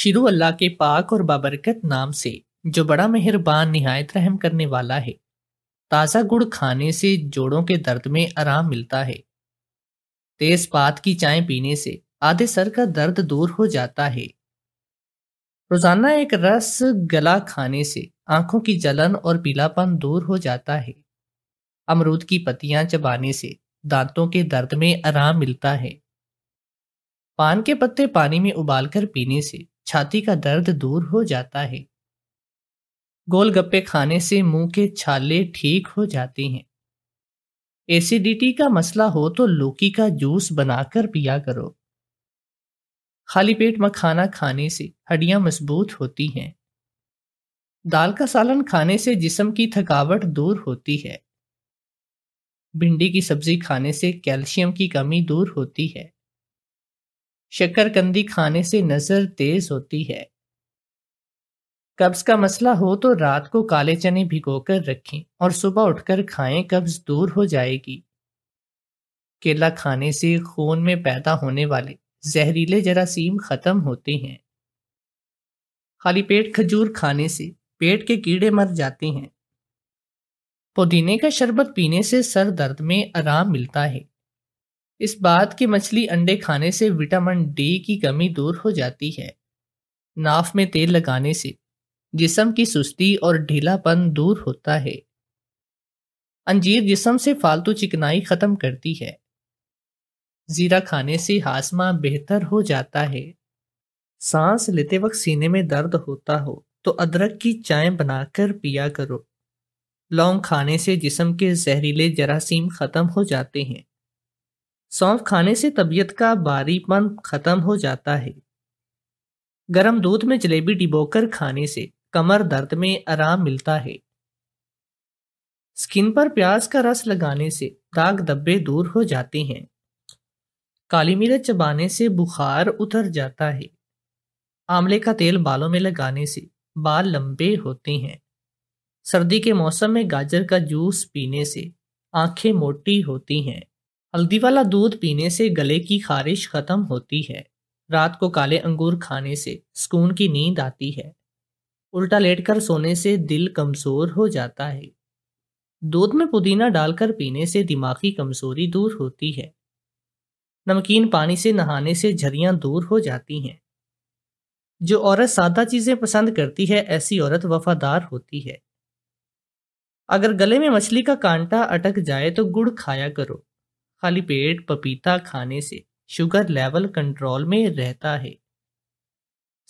शुरू अल्लाह के पाक और बाबरकत नाम से जो बड़ा मेहरबान नहायत रहम करने वाला है ताज़ा गुड़ खाने से जोड़ों के दर्द में आराम मिलता है तेज पात की चाय पीने से आधे सर का दर्द दूर हो जाता है रोजाना एक रस गला खाने से आंखों की जलन और पीलापन दूर हो जाता है अमरूद की पत्तियां चबाने से दांतों के दर्द में आराम मिलता है पान के पत्ते पानी में उबालकर पीने से छाती का दर्द दूर हो जाता है गोलगप्पे खाने से मुंह के छाले ठीक हो जाते हैं एसिडिटी का मसला हो तो लौकी का जूस बनाकर पिया करो खाली पेट मखाना खाने से हड्डियां मजबूत होती हैं दाल का सालन खाने से जिसम की थकावट दूर होती है भिंडी की सब्जी खाने से कैल्शियम की कमी दूर होती है शक्करकंदी खाने से नज़र तेज होती है कब्ज़ का मसला हो तो रात को काले चने भिगोकर रखें और सुबह उठकर खाएं कब्ज़ दूर हो जाएगी केला खाने से खून में पैदा होने वाले जहरीले जरासीम ख़त्म होते हैं खाली पेट खजूर खाने से पेट के कीड़े मर जाते हैं पुदीने का शरबत पीने से सर दर्द में आराम मिलता है इस बात की मछली अंडे खाने से विटामिन डी की कमी दूर हो जाती है नाफ में तेल लगाने से जिसम की सुस्ती और ढीलापन दूर होता है अंजीर जिसम से फालतू चिकनाई खत्म करती है जीरा खाने से हाजमा बेहतर हो जाता है सांस लेते वक्त सीने में दर्द होता हो तो अदरक की चाय बनाकर पिया करो लौंग खाने से जिसम के जहरीले जरासीम खत्म हो जाते हैं सौंफ खाने से तबीयत का बारीपन खत्म हो जाता है गरम दूध में जलेबी डिबोकर खाने से कमर दर्द में आराम मिलता है स्किन पर प्याज का रस लगाने से दाग धब्बे दूर हो जाते हैं काली मिर्च चबाने से बुखार उतर जाता है आंवले का तेल बालों में लगाने से बाल लंबे होते हैं सर्दी के मौसम में गाजर का जूस पीने से आंखें मोटी होती हैं हल्दी वाला दूध पीने से गले की खारिश खत्म होती है रात को काले अंगूर खाने से सुकून की नींद आती है उल्टा लेटकर सोने से दिल कमज़ोर हो जाता है दूध में पुदीना डालकर पीने से दिमागी कमज़ोरी दूर होती है नमकीन पानी से नहाने से झरियाँ दूर हो जाती हैं जो औरत सादा चीज़ें पसंद करती है ऐसी औरत वफादार होती है अगर गले में मछली का कांटा अटक जाए तो गुड़ खाया करो खाली पेट पपीता खाने से शुगर लेवल कंट्रोल में रहता है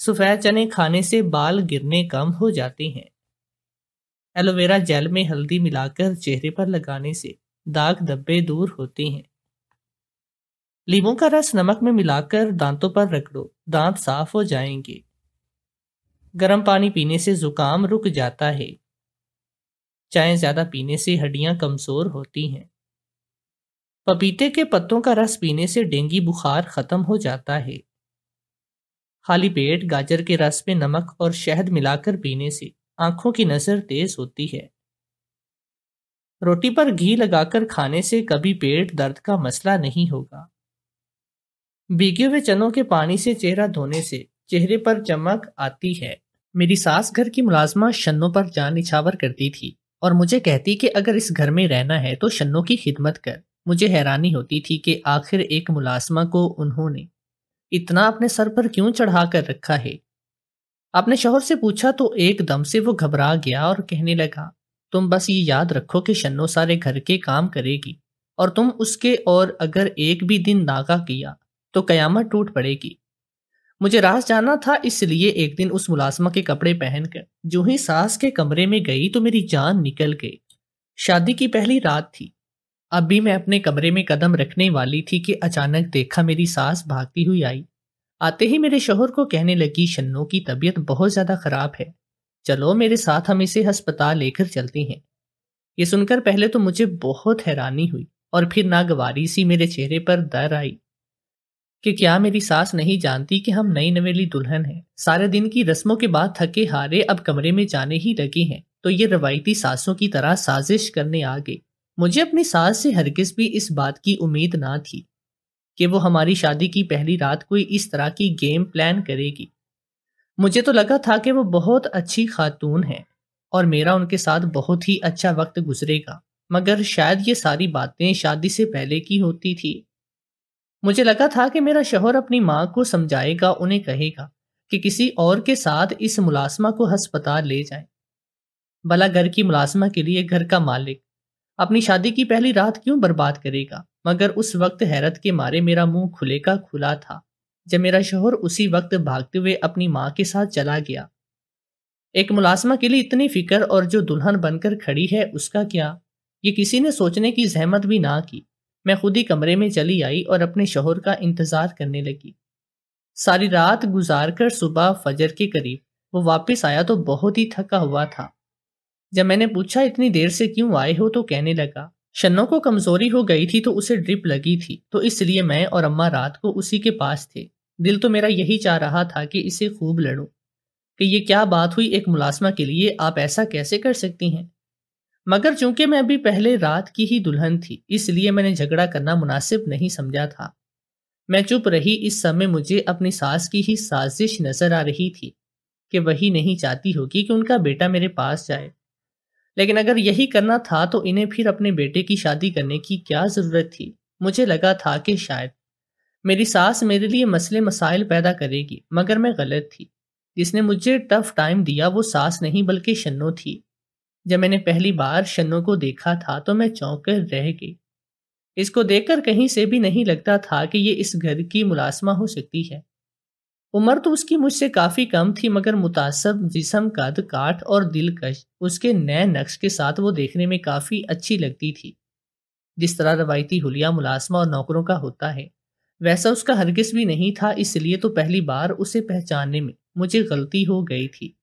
सफ़ेद चने खाने से बाल गिरने कम हो जाते हैं एलोवेरा जेल में हल्दी मिलाकर चेहरे पर लगाने से दाग धब्बे दूर होते हैं लीमू का रस नमक में मिलाकर दांतों पर रगड़ो दांत साफ हो जाएंगे गर्म पानी पीने से जुकाम रुक जाता है चाय ज़्यादा पीने से हड्डियां कमज़ोर होती हैं पपीते के पत्तों का रस पीने से डेंगू बुखार खत्म हो जाता है खाली पेट गाजर के रस में नमक और शहद मिलाकर पीने से आंखों की नजर तेज होती है रोटी पर घी लगाकर खाने से कभी पेट दर्द का मसला नहीं होगा भीगे हुए चनों के पानी से चेहरा धोने से चेहरे पर चमक आती है मेरी सास घर की मुलाजमा शन्नों पर जान निछावर करती थी और मुझे कहती कि अगर इस घर में रहना है तो शन्नों की खिदमत कर मुझे हैरानी होती थी कि आखिर एक मुलाजमा को उन्होंने इतना अपने सर पर क्यों चढ़ा कर रखा है अपने शोहर से पूछा तो एकदम से वो घबरा गया और कहने लगा तुम बस ये याद रखो कि शनो सारे घर के काम करेगी और तुम उसके और अगर एक भी दिन नागा किया तो कयामत टूट पड़ेगी मुझे रास जाना था इसलिए एक दिन उस मुलाजमा के कपड़े पहनकर जो ही सास के कमरे में गई तो मेरी जान निकल गई शादी की पहली रात थी अभी मैं अपने कमरे में कदम रखने वाली थी कि अचानक देखा मेरी सास भागती हुई आई आते ही मेरे शोहर को कहने लगी शन्नो की तबीयत बहुत ज़्यादा ख़राब है चलो मेरे साथ हम इसे अस्पताल लेकर चलती हैं ये सुनकर पहले तो मुझे बहुत हैरानी हुई और फिर नागवारी सी मेरे चेहरे पर दर आई कि क्या मेरी सास नहीं जानती कि हम नई नवेली दुल्हन हैं सारे दिन की रस्मों के बाद थके हारे अब कमरे में जाने ही लगे हैं तो ये रवायती सासों की तरह साजिश करने आ गई मुझे अपनी सास से हरगिज भी इस बात की उम्मीद ना थी कि वो हमारी शादी की पहली रात कोई इस तरह की गेम प्लान करेगी मुझे तो लगा था कि वो बहुत अच्छी खातून है और मेरा उनके साथ बहुत ही अच्छा वक्त गुजरेगा मगर शायद ये सारी बातें शादी से पहले की होती थी मुझे लगा था कि मेरा शोहर अपनी माँ को समझाएगा उन्हें कहेगा कि किसी और के साथ इस मुलाजमा को हस्पताल ले जाए भला घर की मुलाजमा के लिए घर का मालिक अपनी शादी की पहली रात क्यों बर्बाद करेगा मगर उस वक्त हैरत के मारे मेरा मुंह खुले का खुला था जब मेरा शोहर उसी वक्त भागते हुए अपनी माँ के साथ चला गया एक मुलाजमा के लिए इतनी फिक्र और जो दुल्हन बनकर खड़ी है उसका क्या ये किसी ने सोचने की जहमत भी ना की मैं खुद ही कमरे में चली आई और अपने शोहर का इंतजार करने लगी सारी रात गुजार कर सुबह फजर के करीब वो वापस आया तो बहुत ही थका हुआ था जब मैंने पूछा इतनी देर से क्यों आए हो तो कहने लगा शन्नो को कमजोरी हो गई थी तो उसे ड्रिप लगी थी तो इसलिए मैं और अम्मा रात को उसी के पास थे दिल तो मेरा यही चाह रहा था कि इसे खूब लड़ूं कि ये क्या बात हुई एक मुलाजमा के लिए आप ऐसा कैसे कर सकती हैं मगर चूंकि मैं अभी पहले रात की ही दुल्हन थी इसलिए मैंने झगड़ा करना मुनासिब नहीं समझा था मैं चुप रही इस समय मुझे अपनी सास की ही साजिश नजर आ रही थी कि वही नहीं चाहती होगी कि उनका बेटा मेरे पास जाए लेकिन अगर यही करना था तो इन्हें फिर अपने बेटे की शादी करने की क्या ज़रूरत थी मुझे लगा था कि शायद मेरी सास मेरे लिए मसले मसाइल पैदा करेगी मगर मैं गलत थी जिसने मुझे टफ टाइम दिया वो सास नहीं बल्कि शन्नो थी जब मैंने पहली बार शन्नो को देखा था तो मैं चौंक कर रह गई इसको देखकर कहीं से भी नहीं लगता था कि ये इस घर की मुलाजमा हो सकती है उम्र तो उसकी मुझसे काफ़ी कम थी मगर मुतासब जिसम कद तो काठ और दिलकश उसके नए नक्श के साथ वो देखने में काफ़ी अच्छी लगती थी जिस तरह रवायती हुलिया मुलाजमा और नौकरों का होता है वैसा उसका हरगिज भी नहीं था इसलिए तो पहली बार उसे पहचानने में मुझे गलती हो गई थी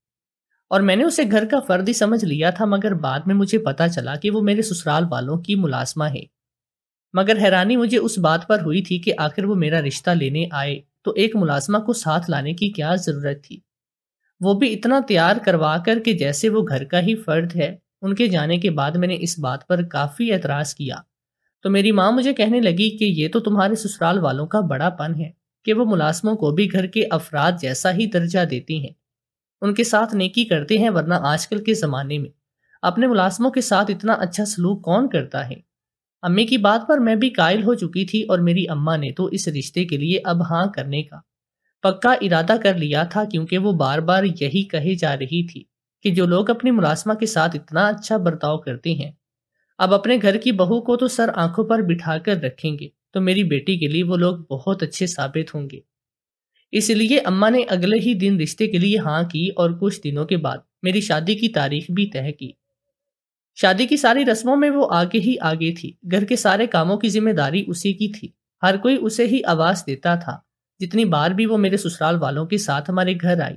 और मैंने उसे घर का फर्द ही समझ लिया था मगर बाद में मुझे पता चला कि वो मेरे ससुराल वालों की मुलाजमा है मगर हैरानी मुझे उस बात पर हुई थी कि आखिर वो मेरा रिश्ता लेने आए तो एक मुलाजमा को साथ लाने की क्या ज़रूरत थी वो भी इतना तैयार करवा कर के जैसे वो घर का ही फर्द है उनके जाने के बाद मैंने इस बात पर काफ़ी एतराज़ किया तो मेरी माँ मुझे कहने लगी कि ये तो तुम्हारे ससुराल वालों का बड़ापन है कि वो मुलाजमों को भी घर के अफराद जैसा ही दर्जा देती हैं उनके साथ नेकी करते हैं वरना आजकल के ज़माने में अपने मुलाजमों के साथ इतना अच्छा सलूक कौन करता है अम्मी की बात पर मैं भी कायल हो चुकी थी और मेरी अम्मा ने तो इस रिश्ते के लिए अब हाँ करने का पक्का इरादा कर लिया था क्योंकि वो बार बार यही कहे जा रही थी कि जो लोग अपनी मुलाजमा के साथ इतना अच्छा बर्ताव करते हैं अब अपने घर की बहू को तो सर आंखों पर बिठा कर रखेंगे तो मेरी बेटी के लिए वो लोग बहुत अच्छे साबित होंगे इसलिए अम्मा ने अगले ही दिन रिश्ते के लिए हाँ की और कुछ दिनों के बाद मेरी शादी की तारीख भी तय की शादी की सारी रस्मों में वो आगे ही आगे थी घर के सारे कामों की जिम्मेदारी उसी की थी हर कोई उसे ही आवाज देता था जितनी बार भी वो मेरे ससुराल वालों के साथ हमारे घर आई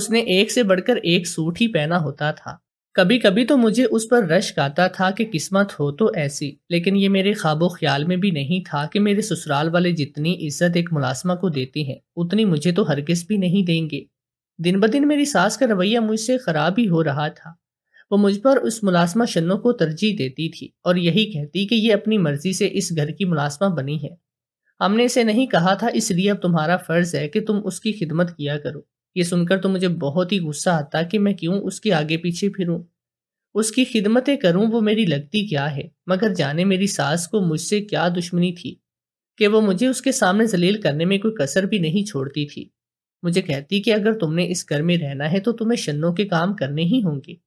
उसने एक से बढ़कर एक सूट ही पहना होता था कभी कभी तो मुझे उस पर रश्क आता था कि किस्मत हो तो ऐसी लेकिन ये मेरे ख्वाबो ख्याल में भी नहीं था कि मेरे ससुराल वाले जितनी इज्जत एक मुलाजमा को देती हैं उतनी मुझे तो हरगिज भी नहीं देंगे दिन ब दिन मेरी सास का रवैया मुझसे खराब ही हो रहा था वो मुझ पर उस मुलाजमा शनो को तरजीह देती थी और यही कहती कि ये अपनी मर्जी से इस घर की मुलाजमा बनी है हमने इसे नहीं कहा था इसलिए अब तुम्हारा फ़र्ज़ है कि तुम उसकी खिदमत किया करो ये सुनकर तो मुझे बहुत ही गुस्सा आता कि मैं क्यों उसके आगे पीछे फिरूं उसकी खिदमतें करूं वो मेरी लगती क्या है मगर जाने मेरी सास को मुझसे क्या दुश्मनी थी कि वो मुझे उसके सामने जलील करने में कोई कसर भी नहीं छोड़ती थी मुझे कहती कि अगर तुमने इस घर में रहना है तो तुम्हें शन्नों के काम करने ही होंगे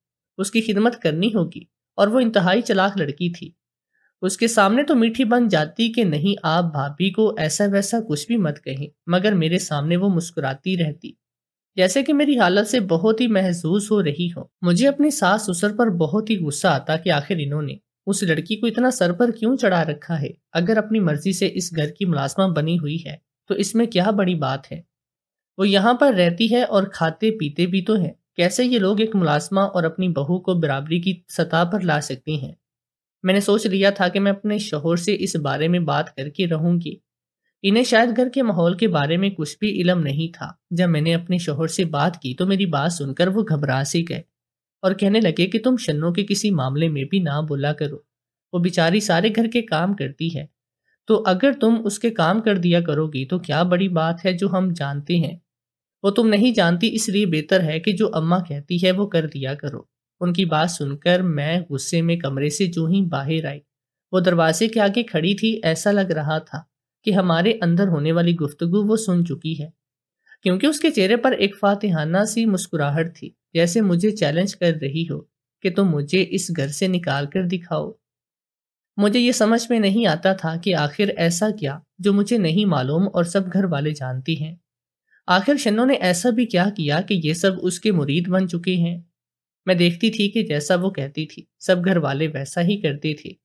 उसकी खिदमत करनी होगी और वो इंतहाई चलाक लड़की थी उसके सामने तो मीठी बन जाती कि नहीं आप भाभी को ऐसा वैसा कुछ भी मत कहें मगर मेरे सामने वो मुस्कुराती रहती जैसे कि मेरी हालत से बहुत ही महसूस हो रही हो मुझे अपनी सास ससुर पर बहुत ही गुस्सा आता कि आखिर इन्होंने उस लड़की को इतना सर पर क्यों चढ़ा रखा है अगर अपनी मर्जी से इस घर की मुलाजमा बनी हुई है तो इसमें क्या बड़ी बात है वो यहाँ पर रहती है और खाते पीते भी तो है कैसे ये लोग एक मुलाजमा और अपनी बहू को बराबरी की सतह पर ला सकती हैं मैंने सोच लिया था कि मैं अपने शोहर से इस बारे में बात करके रहूंगी इन्हें शायद घर के माहौल के बारे में कुछ भी इलम नहीं था जब मैंने अपने शोहर से बात की तो मेरी बात सुनकर वो घबरा से गए और कहने लगे कि तुम शनों के किसी मामले में भी ना बोला करो वो बेचारी सारे घर के काम करती है तो अगर तुम उसके काम कर दिया करोगी तो क्या बड़ी बात है जो हम जानते हैं वो तुम नहीं जानती इसलिए बेहतर है कि जो अम्मा कहती है वो कर दिया करो उनकी बात सुनकर मैं गुस्से में कमरे से जो ही बाहर आई वो दरवाजे के आगे खड़ी थी ऐसा लग रहा था कि हमारे अंदर होने वाली गुफ्तगु वो सुन चुकी है क्योंकि उसके चेहरे पर एक फातिहाना सी मुस्कुराहट थी जैसे मुझे चैलेंज कर रही हो कि तुम तो मुझे इस घर से निकाल कर दिखाओ मुझे ये समझ में नहीं आता था कि आखिर ऐसा क्या जो मुझे नहीं मालूम और सब घर वाले जानती हैं आखिर शनो ने ऐसा भी क्या किया कि ये सब उसके मुरीद बन चुके हैं मैं देखती थी कि जैसा वो कहती थी सब घर वाले वैसा ही करते थे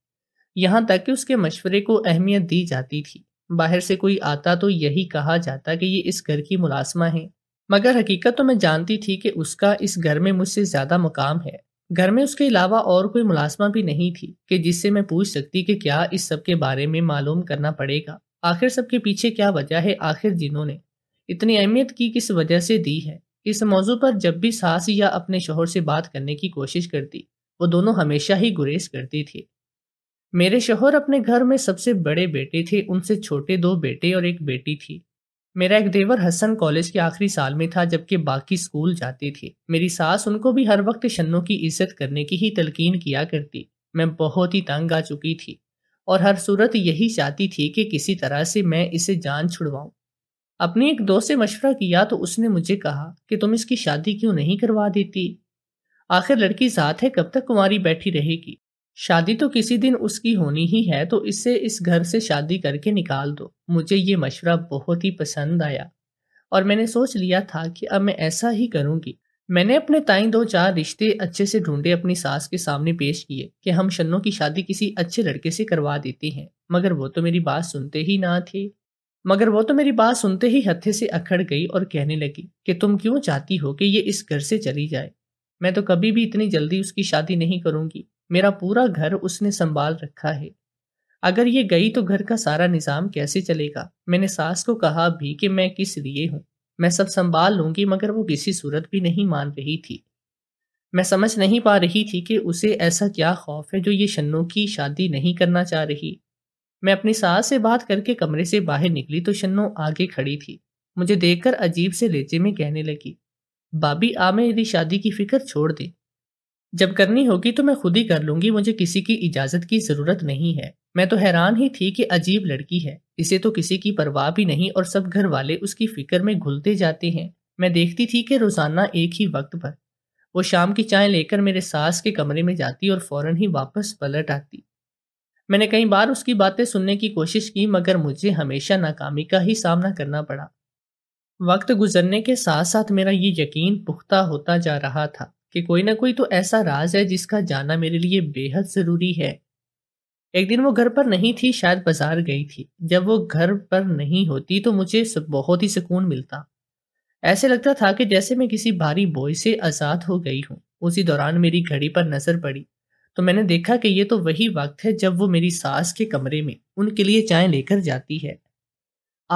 यहाँ तक कि उसके मशवरे को अहमियत दी जाती थी बाहर से कोई आता तो यही कहा जाता कि ये इस घर की मुलाजमा है मगर हकीकत तो मैं जानती थी कि उसका इस घर में मुझसे ज़्यादा मुकाम है घर में उसके अलावा और कोई मुलाजमा भी नहीं थी कि जिससे मैं पूछ सकती कि क्या इस सब के बारे में मालूम करना पड़ेगा आखिर सबके पीछे क्या वजह है आखिर जिन्होंने इतनी अहमियत की किस वजह से दी है इस मौजू पर जब भी सास या अपने शोहर से बात करने की कोशिश करती वो दोनों हमेशा ही गुरेज करती थी मेरे शोहर अपने घर में सबसे बड़े बेटे थे उनसे छोटे दो बेटे और एक बेटी थी मेरा एक देवर हसन कॉलेज के आखिरी साल में था जबकि बाकी स्कूल जाती थी मेरी सास उनको भी हर वक्त शन्नों की इज्जत करने की ही तलकीन किया करती मैं बहुत ही तंग आ चुकी थी और हर सूरत यही चाहती थी कि किसी तरह से मैं इसे जान छुड़वाऊं अपने एक दोस्त से मशवरा किया तो उसने मुझे कहा कि तुम इसकी शादी क्यों नहीं करवा देती आखिर लड़की साथ है कब तक कुमारी बैठी रहेगी शादी तो किसी दिन उसकी होनी ही है तो इसे इस घर से शादी करके निकाल दो मुझे ये मशवरा बहुत ही पसंद आया और मैंने सोच लिया था कि अब मैं ऐसा ही करूँगी मैंने अपने ताई दो चार रिश्ते अच्छे से ढूंढे अपनी सास के सामने पेश किए कि हम शन्नों की शादी किसी अच्छे लड़के से करवा देते हैं मगर वो तो मेरी बात सुनते ही ना थे मगर वो तो मेरी बात सुनते ही हत्थे से अखड़ गई और कहने लगी कि तुम क्यों चाहती हो कि ये इस घर से चली जाए मैं तो कभी भी इतनी जल्दी उसकी शादी नहीं करूंगी मेरा पूरा घर उसने संभाल रखा है अगर ये गई तो घर का सारा निज़ाम कैसे चलेगा मैंने सास को कहा भी कि मैं किस लिए हूँ मैं सब संभाल लूंगी मगर वो किसी सूरत भी नहीं मान रही थी मैं समझ नहीं पा रही थी कि उसे ऐसा क्या खौफ है जो ये शन्नू की शादी नहीं करना चाह रही मैं अपनी सास से बात करके कमरे से बाहर निकली तो शन्नो आगे खड़ी थी मुझे देखकर अजीब से लेचे में कहने लगी बाबी आ मेरी शादी की फिक्र छोड़ दे जब करनी होगी तो मैं खुद ही कर लूंगी मुझे किसी की इजाजत की जरूरत नहीं है मैं तो हैरान ही थी कि अजीब लड़की है इसे तो किसी की परवाह भी नहीं और सब घर वाले उसकी फिक्र में घुलते जाते हैं मैं देखती थी कि रोजाना एक ही वक्त पर वो शाम की चाय लेकर मेरे सास के कमरे में जाती और फौरन ही वापस पलट आती मैंने कई बार उसकी बातें सुनने की कोशिश की मगर मुझे हमेशा नाकामी का ही सामना करना पड़ा वक्त गुजरने के साथ साथ मेरा ये यकीन पुख्ता होता जा रहा था कि कोई ना कोई तो ऐसा राज है जिसका जाना मेरे लिए बेहद ज़रूरी है एक दिन वो घर पर नहीं थी शायद बाजार गई थी जब वो घर पर नहीं होती तो मुझे बहुत ही सुकून मिलता ऐसे लगता था कि जैसे मैं किसी भारी बोझ से आज़ाद हो गई हूँ उसी दौरान मेरी घड़ी पर नज़र पड़ी तो मैंने देखा कि ये तो वही वक्त है जब वो मेरी सास के कमरे में उनके लिए चाय लेकर जाती है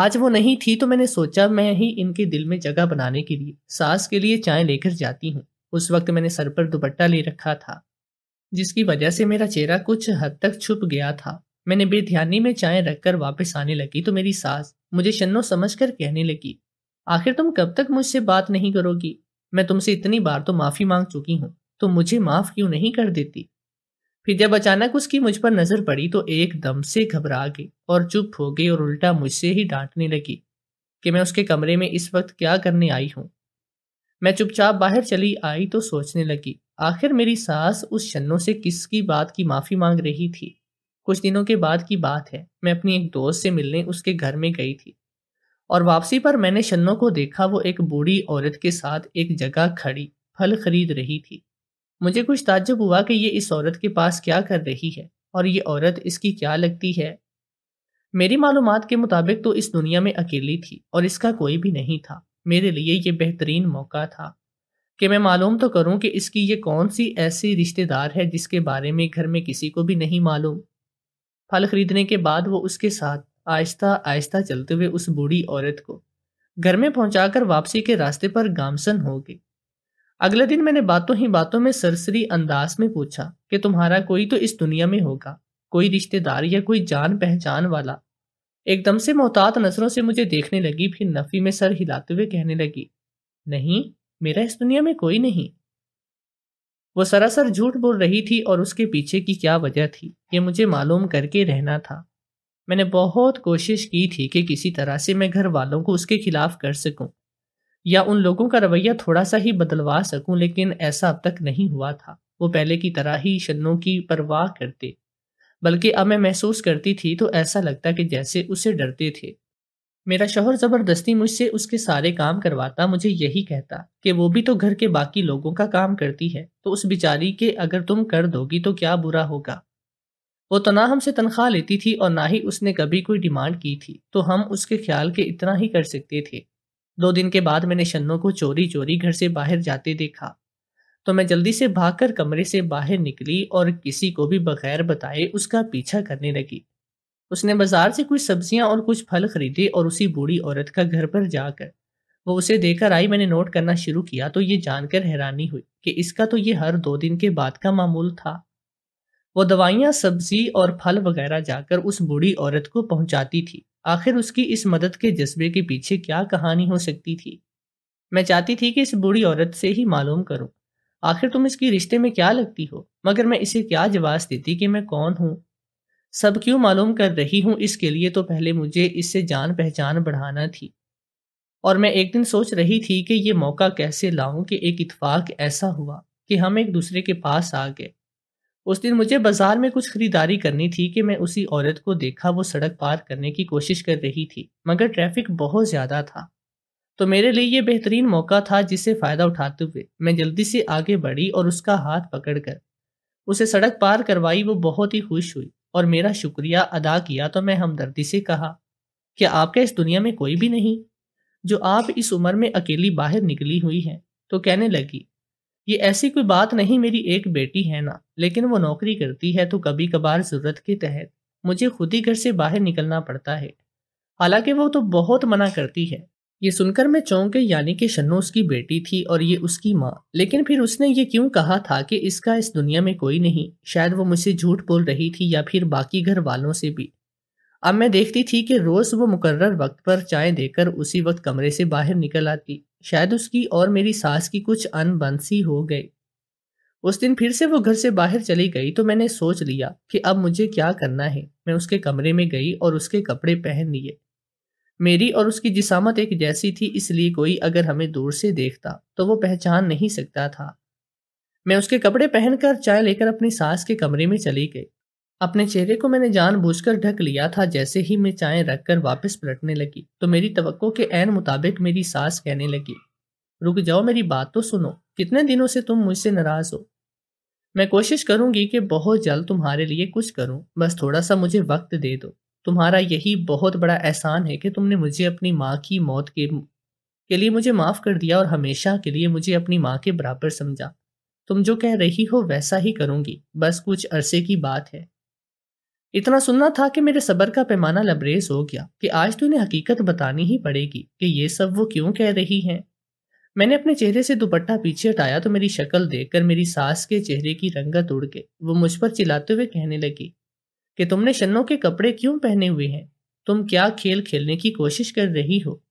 आज वो नहीं थी तो मैंने सोचा मैं ही इनके दिल में जगह बनाने के लिए सास के लिए चाय लेकर जाती हूँ उस वक्त मैंने सर पर दुपट्टा ले रखा था जिसकी वजह से मेरा चेहरा कुछ हद तक छुप गया था मैंने बेध्यानी में चाय रखकर वापस आने लगी तो मेरी सास मुझे शन्नो समझ कर कहने लगी आखिर तुम कब तक मुझसे बात नहीं करोगी मैं तुमसे इतनी बार तो माफ़ी मांग चुकी हूँ तुम तो मुझे माफ़ क्यों नहीं कर देती फिर जब अचानक उसकी मुझ पर नजर पड़ी तो एकदम से घबरा गई और चुप हो गई और उल्टा मुझसे ही डांटने लगी कि मैं उसके कमरे में इस वक्त क्या करने आई हूँ मैं चुपचाप बाहर चली आई तो सोचने लगी आखिर मेरी सास उस शन्नो से किसकी बात की माफ़ी मांग रही थी कुछ दिनों के बाद की बात है मैं अपनी एक दोस्त से मिलने उसके घर में गई थी और वापसी पर मैंने शन्नो को देखा वो एक बूढ़ी औरत के साथ एक जगह खड़ी फल खरीद रही थी मुझे कुछ ताज्जुब हुआ कि ये इस औरत के पास क्या कर रही है और ये औरत इसकी क्या लगती है मेरी मालूम के मुताबिक तो इस दुनिया में अकेली थी और इसका कोई भी नहीं था मेरे लिए ये बेहतरीन मौका था कि मैं मालूम तो करूं कि इसकी ये कौन सी ऐसी रिश्तेदार है जिसके बारे में घर में किसी को भी नहीं मालूम फल खरीदने के बाद वो उसके साथ आहिस्ता आहिस्ता चलते हुए उस बूढ़ी औरत को घर में पहुंचाकर वापसी के रास्ते पर गामसन हो गई अगले दिन मैंने बातों ही बातों में सरसरी अंदाज में पूछा कि तुम्हारा कोई तो इस दुनिया में होगा कोई रिश्तेदार या कोई जान पहचान वाला एकदम से मोहतात नजरों से मुझे देखने लगी फिर नफी में सर हिलाते हुए कहने लगी नहीं मेरा इस दुनिया में कोई नहीं वो सरासर झूठ बोल रही थी और उसके पीछे की क्या वजह थी ये मुझे मालूम करके रहना था मैंने बहुत कोशिश की थी कि किसी तरह से मैं घर वालों को उसके खिलाफ कर सकूं या उन लोगों का रवैया थोड़ा सा ही बदलवा सकूं लेकिन ऐसा अब तक नहीं हुआ था वो पहले की तरह ही शन्नों की परवाह करते बल्कि अब मैं महसूस करती थी तो ऐसा लगता कि जैसे उसे डरते थे मेरा शोहर ज़बरदस्ती मुझसे उसके सारे काम करवाता मुझे यही कहता कि वो भी तो घर के बाकी लोगों का काम करती है तो उस बिचारी के अगर तुम कर दोगी तो क्या बुरा होगा वो तो ना हमसे तनख्वाह लेती थी और ना ही उसने कभी कोई डिमांड की थी तो हम उसके ख्याल के इतना ही कर सकते थे दो दिन के बाद मैंने शन्नो को चोरी चोरी घर से बाहर जाते देखा तो मैं जल्दी से भागकर कमरे से बाहर निकली और किसी को भी बगैर बताए उसका पीछा करने लगी उसने बाजार से कुछ सब्जियां और कुछ फल खरीदे और उसी बूढ़ी औरत का घर पर जाकर वो उसे देकर आई मैंने नोट करना शुरू किया तो ये जानकर हैरानी हुई कि इसका तो ये हर दो दिन के बाद का मामूल था वो दवाइयाँ सब्जी और फल वगैरह जाकर उस बूढ़ी औरत को पहुंचाती थी आखिर उसकी इस मदद के जज्बे के पीछे क्या कहानी हो सकती थी मैं चाहती थी कि इस बूढ़ी औरत से ही मालूम करूं आखिर तुम इसकी रिश्ते में क्या लगती हो मगर मैं इसे क्या जवाब देती कि मैं कौन हूँ सब क्यों मालूम कर रही हूँ इसके लिए तो पहले मुझे इससे जान पहचान बढ़ाना थी और मैं एक दिन सोच रही थी कि ये मौका कैसे लाऊं कि एक इतफाक ऐसा हुआ कि हम एक दूसरे के पास आ गए उस दिन मुझे बाजार में कुछ खरीदारी करनी थी कि मैं उसी औरत को देखा वो सड़क पार करने की कोशिश कर रही थी मगर ट्रैफिक बहुत ज़्यादा था तो मेरे लिए ये बेहतरीन मौका था जिससे फ़ायदा उठाते हुए मैं जल्दी से आगे बढ़ी और उसका हाथ पकड़कर उसे सड़क पार करवाई वो बहुत ही खुश हुई और मेरा शुक्रिया अदा किया तो मैं हमदर्दी से कहा क्या आपका इस दुनिया में कोई भी नहीं जो आप इस उम्र में अकेली बाहर निकली हुई हैं तो कहने लगी ये ऐसी कोई बात नहीं मेरी एक बेटी है ना लेकिन वो नौकरी करती है तो कभी कभार ज़रूरत के तहत मुझे खुद ही घर से बाहर निकलना पड़ता है हालांकि वो तो बहुत मना करती है ये सुनकर मैं चौंक गई यानी कि शन्नो उसकी बेटी थी और ये उसकी माँ लेकिन फिर उसने ये क्यों कहा था कि इसका इस दुनिया में कोई नहीं शायद वो मुझसे झूठ बोल रही थी या फिर बाकी घर वालों से भी अब मैं देखती थी कि रोज़ वो मुकर्र वक्त पर चाय देकर उसी वक्त कमरे से बाहर निकल आती शायद उसकी और मेरी सास की कुछ सी हो गई उस दिन फिर से वो घर से बाहर चली गई तो मैंने सोच लिया कि अब मुझे क्या करना है मैं उसके कमरे में गई और उसके कपड़े पहन लिए मेरी और उसकी जिसामत एक जैसी थी इसलिए कोई अगर हमें दूर से देखता तो वो पहचान नहीं सकता था मैं उसके कपड़े पहनकर चाय लेकर अपनी सास के कमरे में चली गई अपने चेहरे को मैंने जानबूझकर ढक लिया था जैसे ही मैं चाय कर वापस पलटने लगी तो मेरी तो के ऐन मुताबिक मेरी सास कहने लगी रुक जाओ मेरी बात तो सुनो कितने दिनों से तुम मुझसे नाराज हो मैं कोशिश करूंगी कि बहुत जल्द तुम्हारे लिए कुछ करूं बस थोड़ा सा मुझे वक्त दे दो तुम्हारा यही बहुत बड़ा एहसान है कि तुमने मुझे अपनी माँ की मौत के के लिए मुझे माफ़ कर दिया और हमेशा के लिए मुझे अपनी माँ के बराबर समझा तुम जो कह रही हो वैसा ही करूंगी बस कुछ अरसे की बात है इतना सुनना था कि मेरे सबर का पैमाना लबरेज हो गया कि आज तो इन्हें हकीकत बतानी ही पड़ेगी कि ये सब वो क्यों कह रही हैं मैंने अपने चेहरे से दुपट्टा पीछे हटाया तो मेरी शक्ल देखकर मेरी सास के चेहरे की रंगत उड़ के वो मुझ पर चिल्लाते हुए कहने लगी कि तुमने शन्नों के कपड़े क्यों पहने हुए हैं तुम क्या खेल खेलने की कोशिश कर रही हो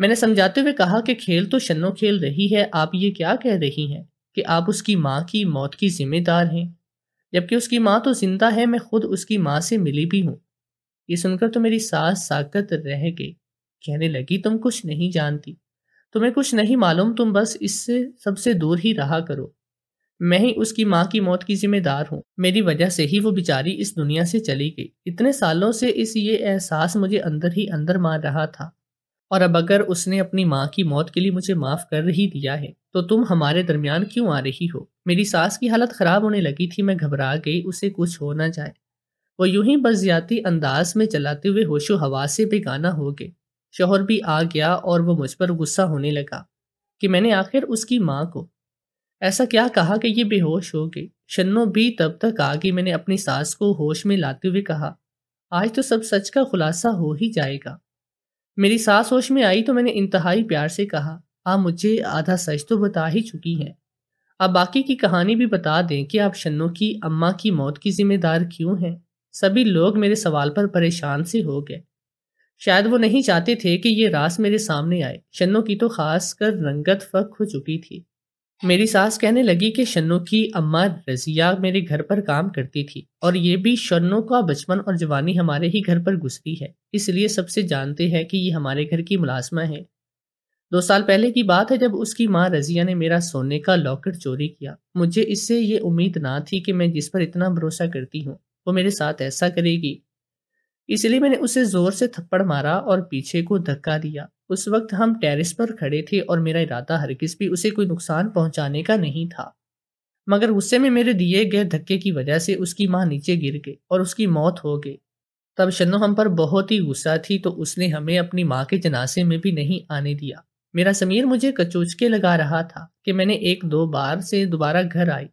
मैंने समझाते हुए कहा कि खेल तो शन्नो खेल रही है आप ये क्या कह रही हैं कि आप उसकी माँ की मौत की जिम्मेदार हैं जबकि उसकी माँ तो जिंदा है मैं खुद उसकी माँ से मिली भी हूँ ये सुनकर तो मेरी सास साकत रह गई कहने लगी तुम कुछ नहीं जानती तुम्हें कुछ नहीं मालूम तुम बस इससे सबसे दूर ही रहा करो मैं ही उसकी माँ की मौत की जिम्मेदार हूँ मेरी वजह से ही वो बेचारी इस दुनिया से चली गई इतने सालों से इस ये एहसास मुझे अंदर ही अंदर मार रहा था और अब अगर उसने अपनी माँ की मौत के लिए मुझे माफ़ कर ही दिया है तो तुम हमारे दरमियान क्यों आ रही हो मेरी सास की हालत ख़राब होने लगी थी मैं घबरा गई उसे कुछ हो ना जाए वो यूं ही बजियाती अंदाज में चलाते हुए होशो हवा से बेगाना हो गए शोहर भी आ गया और वो मुझ पर गुस्सा होने लगा कि मैंने आखिर उसकी माँ को ऐसा क्या कहा कि ये बेहोश हो गई शन्नो भी तब तक आ गई मैंने अपनी सास को होश में लाते हुए कहा आज तो सब सच का खुलासा हो ही जाएगा मेरी सास होश में आई तो मैंने इंतहाई प्यार से कहा आप हाँ, मुझे आधा सच तो बता ही चुकी हैं अब बाकी की कहानी भी बता दें कि आप शन्नो की अम्मा की मौत की जिम्मेदार क्यों हैं सभी लोग मेरे सवाल पर परेशान से हो गए शायद वो नहीं चाहते थे कि ये रास मेरे सामने आए शन्नो की तो खास कर रंगत फक हो चुकी थी मेरी सास कहने लगी कि शन्नो की अम्मा रजिया मेरे घर पर काम करती थी और ये भी शन्नो का बचपन और जवानी हमारे ही घर पर गुजरी है इसलिए सबसे जानते हैं कि ये हमारे घर की मुलाजमा है दो साल पहले की बात है जब उसकी माँ रजिया ने मेरा सोने का लॉकेट चोरी किया मुझे इससे ये उम्मीद ना थी कि मैं जिस पर इतना भरोसा करती हूँ वो मेरे साथ ऐसा करेगी इसलिए मैंने उसे जोर से थप्पड़ मारा और पीछे को धक्का दिया उस वक्त हम टेरिस पर खड़े थे और मेरा इरादा हरगिज भी उसे कोई नुकसान पहुंचाने का नहीं था मगर गुस्से में मेरे दिए गए धक्के की वजह से उसकी माँ नीचे गिर गई और उसकी मौत हो गई तब शनो हम पर बहुत ही गुस्सा थी तो उसने हमें अपनी माँ के जनासे में भी नहीं आने दिया मेरा समीर मुझे कचोचके लगा रहा था कि मैंने एक दो बार से दोबारा घर आई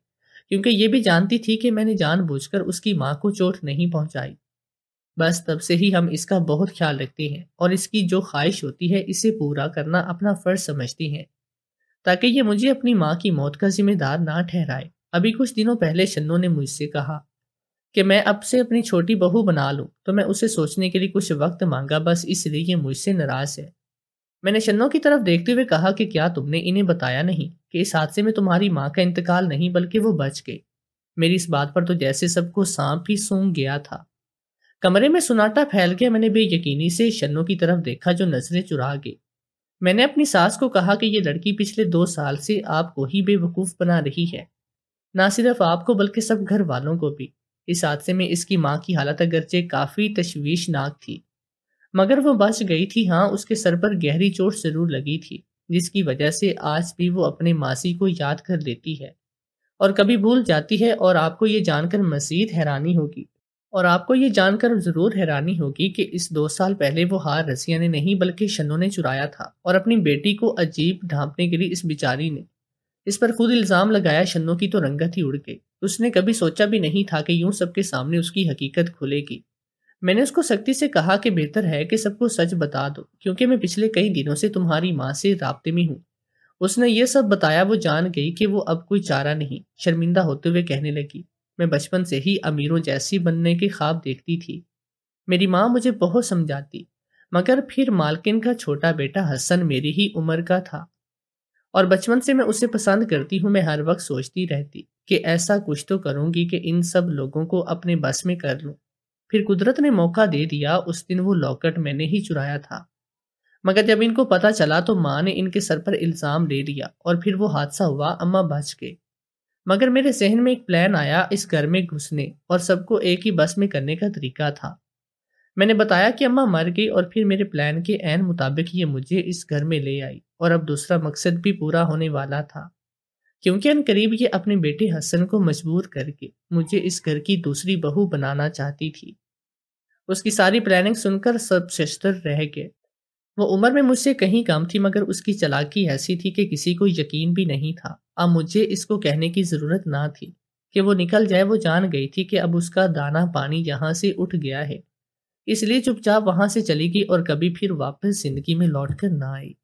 क्योंकि ये भी जानती थी कि मैंने जानबूझकर उसकी माँ को चोट नहीं पहुँचाई बस तब से ही हम इसका बहुत ख्याल रखती हैं और इसकी जो ख्वाहिश होती है इसे पूरा करना अपना फ़र्ज समझती हैं ताकि ये मुझे अपनी माँ की मौत का जिम्मेदार ना ठहराए अभी कुछ दिनों पहले शन्नो ने मुझसे कहा कि मैं अब से अपनी छोटी बहू बना लूँ तो मैं उसे सोचने के लिए कुछ वक्त मांगा बस इसलिए ये मुझसे नाराज़ है मैंने शन्नो की तरफ देखते हुए कहा कि क्या तुमने इन्हें बताया नहीं कि इस हादसे में तुम्हारी माँ का इंतकाल नहीं बल्कि वो बच गई मेरी इस बात पर तो जैसे सबको सांप ही सूंघ गया था कमरे में सुनाटा फैल गया मैंने बेयकीनी से शन्नो की तरफ देखा जो नजरें चुरा गई मैंने अपनी सास को कहा कि ये लड़की पिछले दो साल से आपको ही बेवकूफ़ बना रही है ना सिर्फ आपको बल्कि सब घर वालों को भी इस हादसे में इसकी माँ की हालत अगरचे काफ़ी तशवीशनाक थी मगर वो बच गई थी हाँ उसके सर पर गहरी चोट जरूर लगी थी जिसकी वजह से आज भी वो अपने मासी को याद कर लेती है और कभी भूल जाती है और आपको ये जानकर मजीद हैरानी होगी और आपको ये जानकर ज़रूर हैरानी होगी कि इस दो साल पहले वो हार रसिया ने नहीं बल्कि शनों ने चुराया था और अपनी बेटी को अजीब ढांपने के लिए इस बिचारी ने इस पर खुद इल्ज़ाम लगाया शनों की तो रंगत ही उड़ गई उसने कभी सोचा भी नहीं था कि यूं सबके सामने उसकी हकीकत खुलेगी मैंने उसको सख्ती से कहा कि बेहतर है कि सबको सच बता दो क्योंकि मैं पिछले कई दिनों से तुम्हारी माँ से रबते में हूँ उसने ये सब बताया वो जान गई कि वो अब कोई चारा नहीं शर्मिंदा होते हुए कहने लगी मैं बचपन से ही अमीरों जैसी बनने के ख्वाब देखती थी मेरी माँ मुझे बहुत समझाती मगर फिर मालकिन का छोटा बेटा हसन मेरी ही उम्र का था और बचपन से मैं उसे पसंद करती हूँ मैं हर वक्त सोचती रहती कि ऐसा कुछ तो करूँगी कि इन सब लोगों को अपने बस में कर लूँ फिर कुदरत ने मौका दे दिया उस दिन वो लॉकेट मैंने ही चुराया था मगर जब इनको पता चला तो माँ ने इनके सर पर इल्ज़ाम ले लिया और फिर वो हादसा हुआ अम्मा बच गए मगर मेरे जहन में एक प्लान आया इस घर में घुसने और सबको एक ही बस में करने का तरीका था मैंने बताया कि अम्मा मर गई और फिर मेरे प्लान के एन मुताबिक ये मुझे इस घर में ले आई और अब दूसरा मकसद भी पूरा होने वाला था क्योंकि अन करीब ये अपने बेटे हसन को मजबूर करके मुझे इस घर की दूसरी बहू बनाना चाहती थी उसकी सारी प्लानिंग सुनकर सब शस्तर रह गए वो उम्र में मुझसे कहीं कम थी मगर उसकी चलाकी ऐसी थी कि किसी को यकीन भी नहीं था अब मुझे इसको कहने की ज़रूरत ना थी कि वो निकल जाए वो जान गई थी कि अब उसका दाना पानी यहाँ से उठ गया है इसलिए चुपचाप वहाँ से चली गई और कभी फिर वापस जिंदगी में लौट कर ना आई